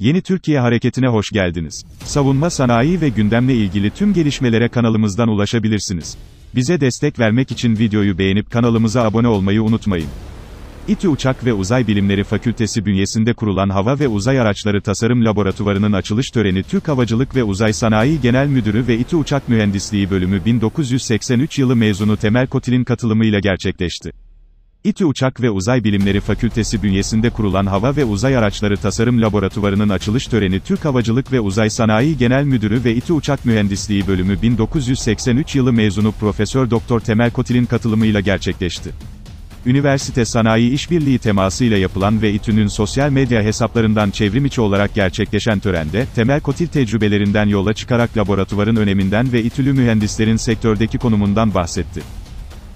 Yeni Türkiye Hareketi'ne hoş geldiniz. Savunma sanayi ve gündemle ilgili tüm gelişmelere kanalımızdan ulaşabilirsiniz. Bize destek vermek için videoyu beğenip kanalımıza abone olmayı unutmayın. İTÜ Uçak ve Uzay Bilimleri Fakültesi bünyesinde kurulan Hava ve Uzay Araçları Tasarım Laboratuvarı'nın açılış töreni Türk Havacılık ve Uzay Sanayi Genel Müdürü ve İTÜ Uçak Mühendisliği Bölümü 1983 yılı mezunu Temel Kotil'in katılımıyla gerçekleşti. İTÜ Uçak ve Uzay Bilimleri Fakültesi bünyesinde kurulan Hava ve Uzay Araçları Tasarım Laboratuvarı'nın açılış töreni Türk Havacılık ve Uzay Sanayi Genel Müdürü ve İTÜ Uçak Mühendisliği Bölümü 1983 yılı mezunu Profesör Doktor Temel Kotil'in katılımıyla gerçekleşti. Üniversite Sanayi İşbirliği temasıyla yapılan ve İTÜ'nün sosyal medya hesaplarından çevrimiçi olarak gerçekleşen törende, Temel Kotil tecrübelerinden yola çıkarak laboratuvarın öneminden ve İTÜ'lü mühendislerin sektördeki konumundan bahsetti.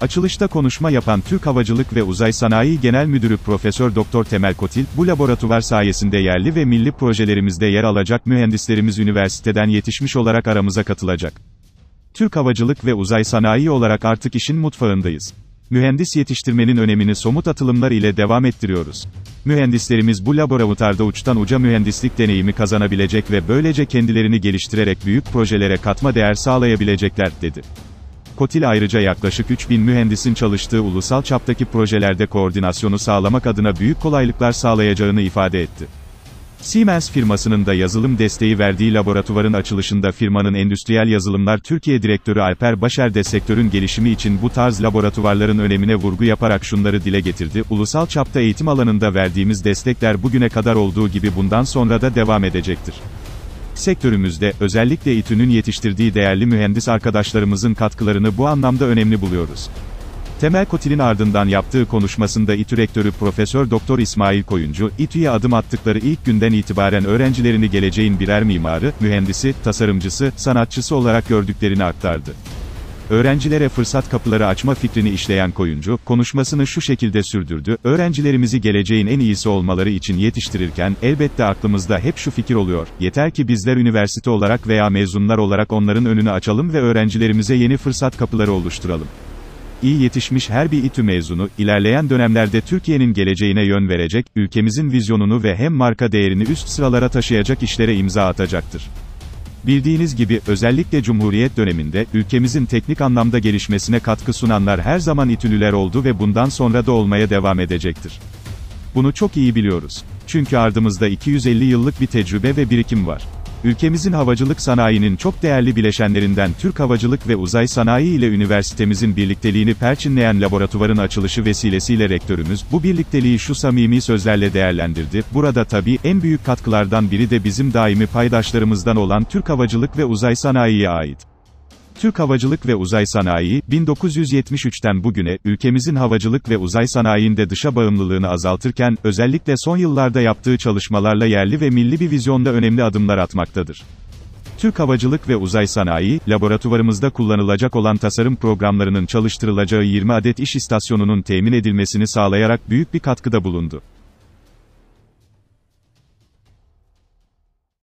Açılışta konuşma yapan Türk Havacılık ve Uzay Sanayi Genel Müdürü Profesör Doktor Temel Kotil, bu laboratuvar sayesinde yerli ve milli projelerimizde yer alacak mühendislerimiz üniversiteden yetişmiş olarak aramıza katılacak. Türk Havacılık ve Uzay Sanayi olarak artık işin mutfağındayız. Mühendis yetiştirmenin önemini somut atılımlar ile devam ettiriyoruz. Mühendislerimiz bu laboratuvarda uçtan uca mühendislik deneyimi kazanabilecek ve böylece kendilerini geliştirerek büyük projelere katma değer sağlayabilecekler, dedi. Kotil ayrıca yaklaşık 3000 mühendisin çalıştığı ulusal çaptaki projelerde koordinasyonu sağlamak adına büyük kolaylıklar sağlayacağını ifade etti. Siemens firmasının da yazılım desteği verdiği laboratuvarın açılışında firmanın Endüstriyel Yazılımlar Türkiye Direktörü Alper Başer de sektörün gelişimi için bu tarz laboratuvarların önemine vurgu yaparak şunları dile getirdi. Ulusal çapta eğitim alanında verdiğimiz destekler bugüne kadar olduğu gibi bundan sonra da devam edecektir. Sektörümüzde, özellikle İTÜ'nün yetiştirdiği değerli mühendis arkadaşlarımızın katkılarını bu anlamda önemli buluyoruz. Temel Kotil'in ardından yaptığı konuşmasında İTÜ Rektörü Profesör Doktor İsmail Koyuncu, İTÜ'ye adım attıkları ilk günden itibaren öğrencilerini geleceğin birer mimarı, mühendisi, tasarımcısı, sanatçısı olarak gördüklerini aktardı. Öğrencilere fırsat kapıları açma fikrini işleyen Koyuncu, konuşmasını şu şekilde sürdürdü, öğrencilerimizi geleceğin en iyisi olmaları için yetiştirirken, elbette aklımızda hep şu fikir oluyor, yeter ki bizler üniversite olarak veya mezunlar olarak onların önünü açalım ve öğrencilerimize yeni fırsat kapıları oluşturalım İyi yetişmiş her bir İTÜ mezunu, ilerleyen dönemlerde Türkiye'nin geleceğine yön verecek, ülkemizin vizyonunu ve hem marka değerini üst sıralara taşıyacak işlere imza atacaktır. Bildiğiniz gibi özellikle Cumhuriyet döneminde ülkemizin teknik anlamda gelişmesine katkı sunanlar her zaman itülüler oldu ve bundan sonra da olmaya devam edecektir. Bunu çok iyi biliyoruz. Çünkü ardımızda 250 yıllık bir tecrübe ve birikim var. Ülkemizin havacılık sanayinin çok değerli bileşenlerinden Türk Havacılık ve Uzay Sanayi ile üniversitemizin birlikteliğini perçinleyen laboratuvarın açılışı vesilesiyle rektörümüz bu birlikteliği şu samimi sözlerle değerlendirdi. Burada tabii en büyük katkılardan biri de bizim daimi paydaşlarımızdan olan Türk Havacılık ve Uzay Sanayi'ye ait. Türk Havacılık ve Uzay Sanayi, 1973'ten bugüne, ülkemizin havacılık ve uzay sanayinde dışa bağımlılığını azaltırken, özellikle son yıllarda yaptığı çalışmalarla yerli ve milli bir vizyonda önemli adımlar atmaktadır. Türk Havacılık ve Uzay Sanayi, laboratuvarımızda kullanılacak olan tasarım programlarının çalıştırılacağı 20 adet iş istasyonunun temin edilmesini sağlayarak büyük bir katkıda bulundu.